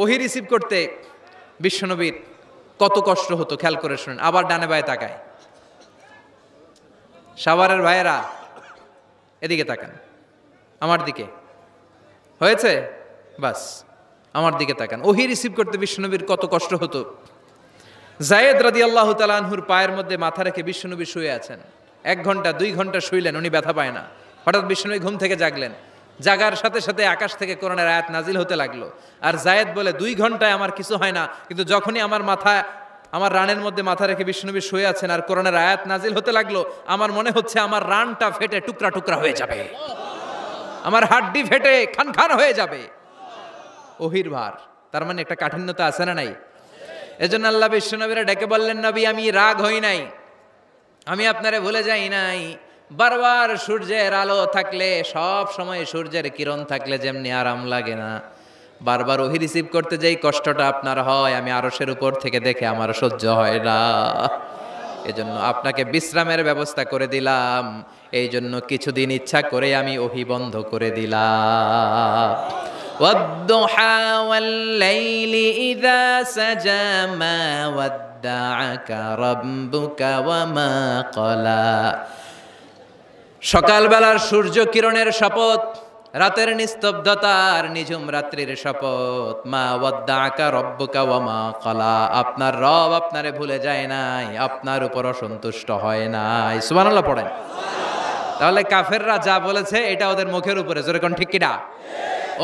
ওহি রিসিভ করতে বিশ্বনবীর কত কষ্ট হতো খেয়াল করে শুনেন আবার ডানে বায়ে তাকায় সাভারের ভাইয়েরা এদিকে তাকান আমার দিকে হয়েছে বাস আমার দিকে তাকান ওহি রিসিভ করতে বিশ্বনবীর কত কষ্ট হতো জায়েদ রাদি আল্লাহ তালানহুর পায়ের মধ্যে মাথা রেখে বিশ্বনবী শুয়ে আছেন এক ঘন্টা দুই ঘন্টা শুইলেন উনি ব্যথা পায় না হঠাৎ বিশ্বনবী ঘুম থেকে জাগলেন জাগার সাথে সাথে আকাশ থেকে কোরআনের আয়াত নাজিল হতে লাগলো আর জায়দ বলে দুই ঘন্টায় আমার কিছু হয় না কিন্তু যখনই আমার মাথা আমার রানের মধ্যে মাথা রেখে বিষ্ণুবী শুয়ে আছেন আর কোরআনের আয়াত নাজিল হতে লাগলো আমার মনে হচ্ছে আমার রানটা ফেটে টুকরা টুকরা হয়ে যাবে আমার হাড্ডি ফেটে খান খান হয়ে যাবে ওহির ভার তার মানে একটা কাঠিন্যতা আছে না নাই এজন্য আল্লাহ বিষ্ণুনবীরা ডেকে বললেন নবী আমি রাগ হই নাই আমি আপনারে ভুলে যাই নাই বারবার সূর্যের আলো থাকলে সব সময় সূর্যের কিরণ থাকলে যেমনি আরাম লাগে না বারবার ওহি রিসিভ করতে যেই কষ্টটা আপনার হয় আমি আরসের উপর থেকে দেখে আমার সহ্য হয় না এজন্য আপনাকে বিশ্রামের ব্যবস্থা করে দিলাম এই জন্য কিছুদিন ইচ্ছা করে আমি ওহি বন্ধ করে দিলাম والضحى والليل إذا سجى ما ودعك ربك وما قلى সকালবেলার সূর্য কিরণের শপথ রাতের নিস্তব্ধতার নিঝুম রাত্রির শপথ মা ওয়াদ্দা আকা রব্বকা মা কলা আপনার রব আপনারে ভুলে যায় নাই আপনার উপর অসন্তুষ্ট হয় নাই সুবহানাল্লাহ পড়েন তাহলে কাফেররা যা বলেছে এটা ওদের মুখের উপরে জোরে কোন ঠিক কিনা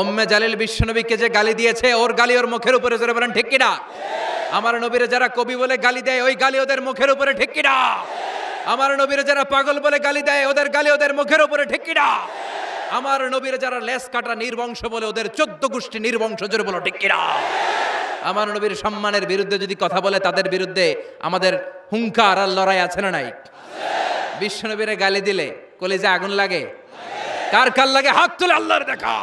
উম্মে জালিল বিশ্বনবীকে যে গালি দিয়েছে ওর গালি ওর মুখের উপরে জোরে বলেন ঠিক কিনা আমার নবীরে যারা কবি বলে গালি দেয় ওই গালি ওদের মুখের উপরে ঠিক কিনা আমার নবীর যারা পাগল বলে গালি দেয় ওদের গালি ওদের মুখের উপরে ঠেকিরা আমার নবীর যারা লেস কাটা নির্বংশ বলে ওদের চোদ্দ গোষ্ঠী নির্বংশ জোরে বলো ঠেকিরা আমার নবীর সম্মানের বিরুদ্ধে যদি কথা বলে তাদের বিরুদ্ধে আমাদের হুঙ্কার আর লড়াই আছে না নাই বিশ্বনবীরে গালি দিলে কলেজে আগুন লাগে কার কার লাগে হাত তুলে আল্লাহর দেখা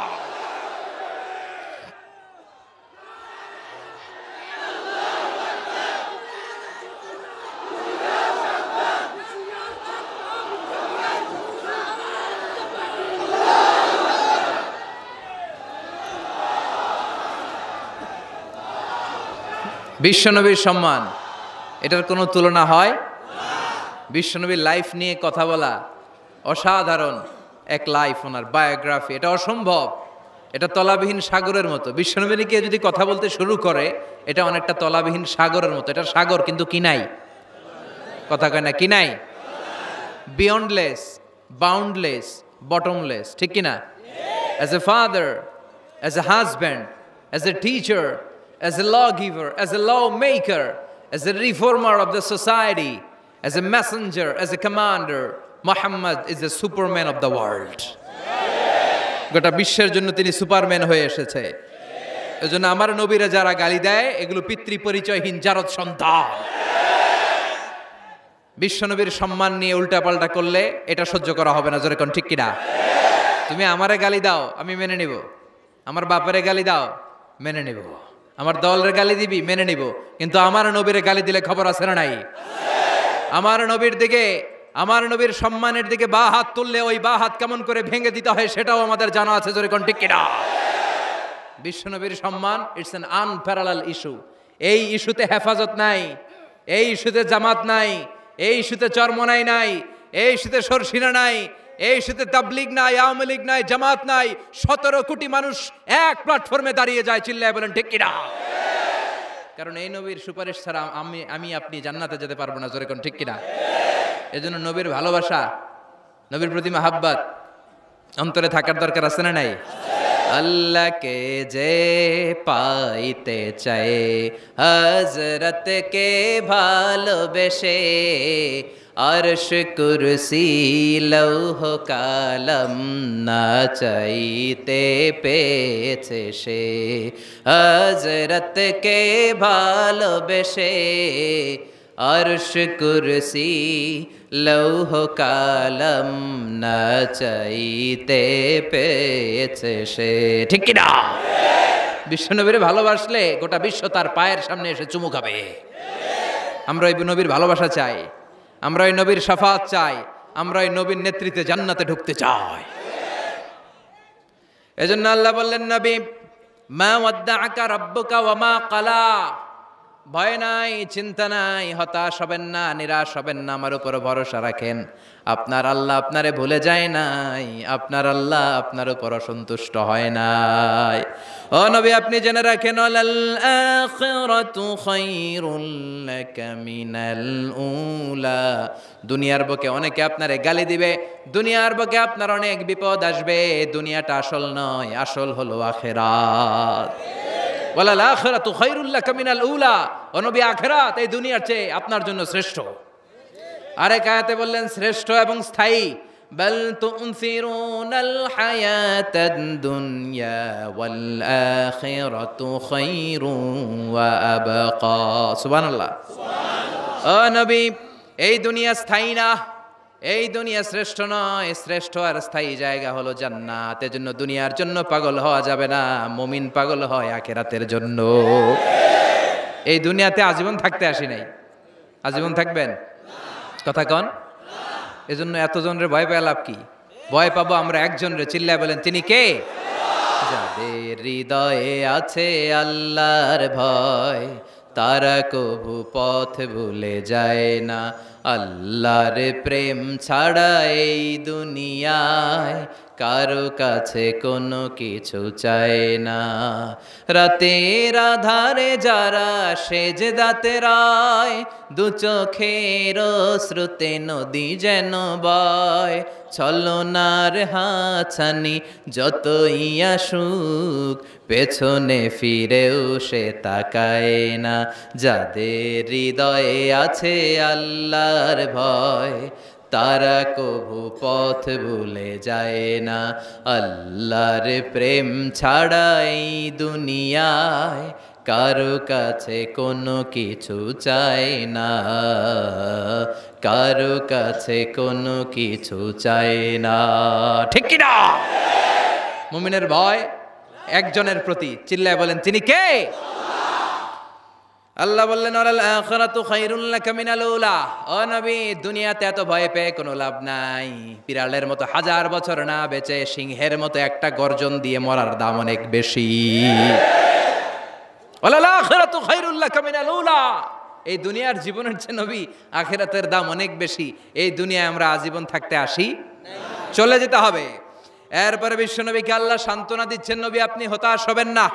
বিশ্বনবীর সম্মান এটার কোনো তুলনা হয় বিশ্বনবীর লাইফ নিয়ে কথা বলা অসাধারণ এক লাইফ ওনার বায়োগ্রাফি এটা অসম্ভব এটা তলাবিহীন সাগরের মতো বিশ্বনবী কেউ যদি কথা বলতে শুরু করে এটা অনেকটা তলাবিহীন সাগরের মতো এটা সাগর কিন্তু কিনাই কথা কয় না কিনাই বিয়ন্ডলেস বাউন্ডলেস বটমলেস ঠিক কিনা as a father as a husband as a teacher as a lawgiver, as a lawmaker, as a reformer of the society, as a messenger, as a commander, Muhammad is the superman of the world. গোটা বিশ্বের জন্য তিনি Superman হয়ে এসেছে এজন্য আমার নবীরা যারা গালি দেয় এগুলো পিতৃ পরিচয়হীন জারদ সন্তান বিশ্বনবীর সম্মান নিয়ে উল্টাপাল্টা করলে এটা সহ্য করা হবে না জোরে কোন ঠিক কিনা তুমি আমারে গালি দাও আমি মেনে নিব আমার বাপারে গালি দাও মেনে নিব আমার দলের গালি দিবি মেনে নিব কিন্তু আমার নবীর গালি দিলে খবর আছে না নাই আমার নবীর দিকে আমার নবীর সম্মানের দিকে বা হাত তুললে ওই বা হাত কেমন করে ভেঙে দিতে হয় সেটাও আমাদের জানা আছে জোরে কোন ঠিক কিনা বিশ্বনবীর সম্মান ইটস এন আনপ্যারালাল ইস্যু এই ইস্যুতে হেফাজত নাই এই ইস্যুতে জামাত নাই এই ইস্যুতে চরমনাই নাই এই ইস্যুতে সরসিনা নাই এই শীতে তাবলিগ নাই আওয়ামী লীগ নাই জামাত নাই সতেরো কোটি মানুষ এক প্ল্যাটফর্মে দাঁড়িয়ে যায় চিল্লায় বলেন ঠিক কিনা কারণ এই নবীর সুপারিশ ছাড়া আমি আমি আপনি জান্নাতে যেতে পারবো না জোরে কোন ঠিক কিনা এই জন্য নবীর ভালোবাসা নবীর প্রতি মাহাব্বাত অন্তরে থাকার দরকার আছে না নাই আল্লাহকে যে পাইতে চায় হজরত কে ভালোবেসে আরশ কুরসি লৌহ কালম না চাইতে পেয়েছে সে হজরত কে ভালোবেসে আরশ কুরসি লৌহ কালম না চাইতে পেয়েছে সে ঠিক কিনা বিশ্বনবীর ভালোবাসলে গোটা বিশ্ব তার পায়ের সামনে এসে চুমু খাবে আমরা এই নবীর ভালোবাসা চাই আমরা ওই নবীর সাফাত চাই আমরা ওই নবীর নেতৃত্বে জান্নাতে ঢুকতে চাই এজন্য আল্লাহ বললেন নবী মা ওয়াদ্দাআকা রাব্বুকা ওয়া মা কালা ভয় নাই চিন্তা নাই হতাশ হবেন না নিরাশ হবেন না আমার উপর ভরসা রাখেন আপনার আল্লাহ আপনারে ভুলে যায় নাই আপনার আল্লাহ আপনার উপর অসন্তুষ্ট হয় নাই ও নবী আপনি জেনে রাখেন দুনিয়ার বকে অনেকে আপনারে গালি দিবে দুনিয়ার বকে আপনার অনেক বিপদ আসবে দুনিয়াটা আসল নয় আসল হলো আখেরাত বলাল আখিরাতু খায়রুল খৈরুল্লাহ কামিনাল উলা অনবী আখেরাত এই দুনিয়ার চেয়ে আপনার জন্য শ্রেষ্ঠ আরেক আয়াতে বললেন শ্রেষ্ঠ এবং স্থায়ী بل দুনিয়া الحياة الدنيا والآخرة خير وأبقى سبحان الله ও নবী এই দুনিয়া স্থায়ী না এই দুনিয়া শ্রেষ্ঠ নয় শ্রেষ্ঠ আর স্থায়ী জায়গা হলো জান্নাত এজন্য দুনিয়ার জন্য পাগল হওয়া যাবে না মুমিন পাগল হয় আখেরাতের জন্য এই দুনিয়াতে আজীবন থাকতে আসি নাই আজীবন থাকবেন কথা কন জন্য এতজনের ভয় পায় লাভ কি ভয় পাবো আমরা একজনের চিল্লায় বলেন তিনি কে যাদের হৃদয়ে আছে আল্লাহর ভয় তারা কবু পথ ভুলে যায় না আল্লাহর প্রেম ছাড়া এই দুনিয়ায় কারো কাছে কোনো কিছু চায় না রাতের আধারে যারা সেজ দাতে রায় দু চোখের শ্রুতে নদী যেন বয় ছলনার হাছানি যত ইয়া সুখ পেছনে ফিরেও সে তাকায় না যাদের হৃদয়ে আছে আল্লাহর ভয় তারা কবু পথ ভুলে যায় না আল্লাহর প্রেম ছাড়াই দুনিয়ায় কারো কাছে কোনো কিছু চাই না কারো কাছে কোনো কিছু চাই না ঠিক কি না মুমিনের ভয় একজনের প্রতি চিল্লায় বলেন তিনি কে আল্লাহ বললেন ওরাল আখিরাতু খায়রুল লাকা মিনাল উলা ও নবী দুনিয়াতে এত ভয় পেয়ে কোনো লাভ নাই বিড়ালের মতো হাজার বছর না বেঁচে সিংহের মতো একটা গর্জন দিয়ে মরার দাম অনেক বেশি এই দুনিয়ার জীবনের যে নবী আখেরাতের দাম অনেক বেশি এই দুনিয়ায় আমরা আজীবন থাকতে আসি চলে যেতে হবে এরপরে বিশ্ব নবীকে আল্লাহ সান্ত্বনা দিচ্ছেন নবী আপনি হতাশ হবেন না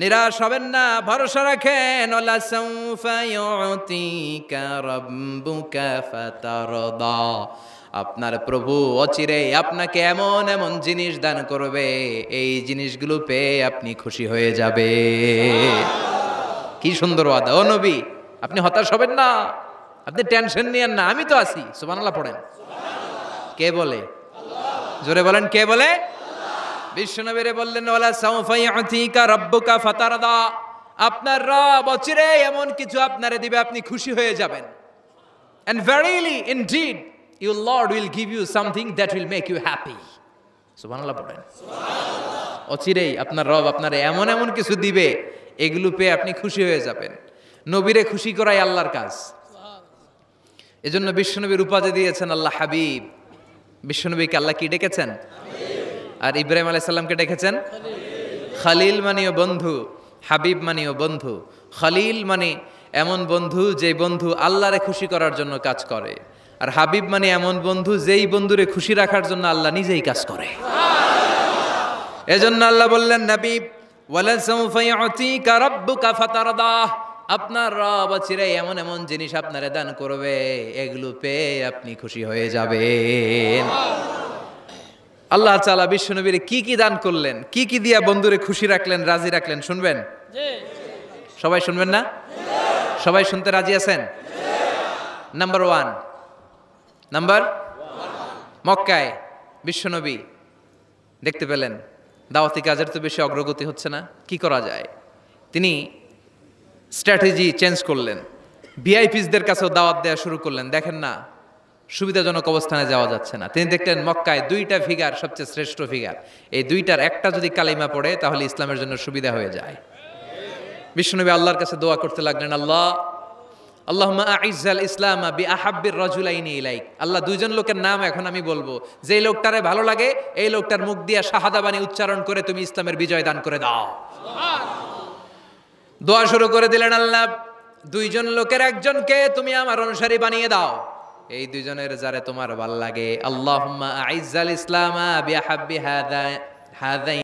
নিরাশ হবেন না ভরসা রাখেন আপনার প্রভু অচিরে আপনাকে এমন এমন জিনিস দান করবে এই জিনিসগুলো পেয়ে আপনি খুশি হয়ে যাবে কি সুন্দর ওয়াদা ও নবী আপনি হতাশ হবেন না আপনি টেনশন নিয়েন না আমি তো আছি সুবহানাল্লাহ পড়েন কে বলে জোরে বলেন কে বলে বিশ্বনবীরে বললেন ওলা সাউফাইয়াতিকা রব্বুকা ফাতারদা আপনার রব অচিরে এমন কিছু আপনারে দিবে আপনি খুশি হয়ে যাবেন and verily indeed your Lord will give you something that will make you happy. সুবহানাল্লাহ পড়েন অচিরেই আপনার রব আপনার এমন এমন কিছু দিবে এগুলো পেয়ে আপনি খুশি হয়ে যাবেন নবীরে খুশি করাই আল্লাহর কাজ এজন্য বিশ্বনবীর উপাধি দিয়েছেন আল্লাহ হাবিব বিশ্বনবীকে আল্লাহ কি ডেকেছেন আর ইব্রাহিম আলাইসাল্লামকে ডেকেছেন খালিল মানেও বন্ধু হাবিব মানেও বন্ধু খালিল মানে এমন বন্ধু যে বন্ধু আল্লাহরে খুশি করার জন্য কাজ করে আর হাবিব মানে এমন বন্ধু যেই বন্ধুরে খুশি রাখার জন্য আল্লাহ নিজেই কাজ করে এজন্য আল্লাহ বললেন নাবিব আপনার রব চিরে এমন এমন জিনিস আপনারে দান করবে এগুলো পেয়ে আপনি খুশি হয়ে যাবেন আল্লাহ তালা বিশ্বনবীর কি কি দান করলেন কি কি দিয়া বন্ধুরে খুশি রাখলেন রাজি রাখলেন শুনবেন সবাই শুনবেন না সবাই শুনতে রাজি আছেন নাম্বার ওয়ান নাম্বার মক্কায় বিশ্বনবী দেখতে পেলেন দাওয়াতি কাজের তো বেশি অগ্রগতি হচ্ছে না কি করা যায় তিনি স্ট্র্যাটেজি চেঞ্জ করলেন ভিআইপিসদের কাছেও দাওয়াত দেওয়া শুরু করলেন দেখেন না সুবিধাজনক অবস্থানে যাওয়া যাচ্ছে না তিনি দেখলেন মক্কায় দুইটা ফিগার সবচেয়ে শ্রেষ্ঠ ফিগার এই দুইটার একটা যদি কালিমা পড়ে তাহলে ইসলামের জন্য সুবিধা হয়ে যায় বিষ্ণুনবী আল্লাহর কাছে দোয়া করতে লাগলেন আল্লাহ আল্লাহমা আইজাল ইসলামা বি আহাব্বির রজুলাইনি ইলাইক আল্লাহ লোকের নাম এখন আমি বলবো যে লোকটারে ভালো লাগে এই লোকটার মুখ উচ্চারণ করে তুমি ইসলামের বিজয় দান করে দাও দোয়া শুরু করে দিলেন আল্লাহ দুইজন লোকের একজনকে তুমি আমার অনুসারী বানিয়ে দাও এই দুইজনের যারে তোমার ভাল লাগে আল্লাহমা আইজাল ইসলামা বি আহাব্বি হাদা হাদাই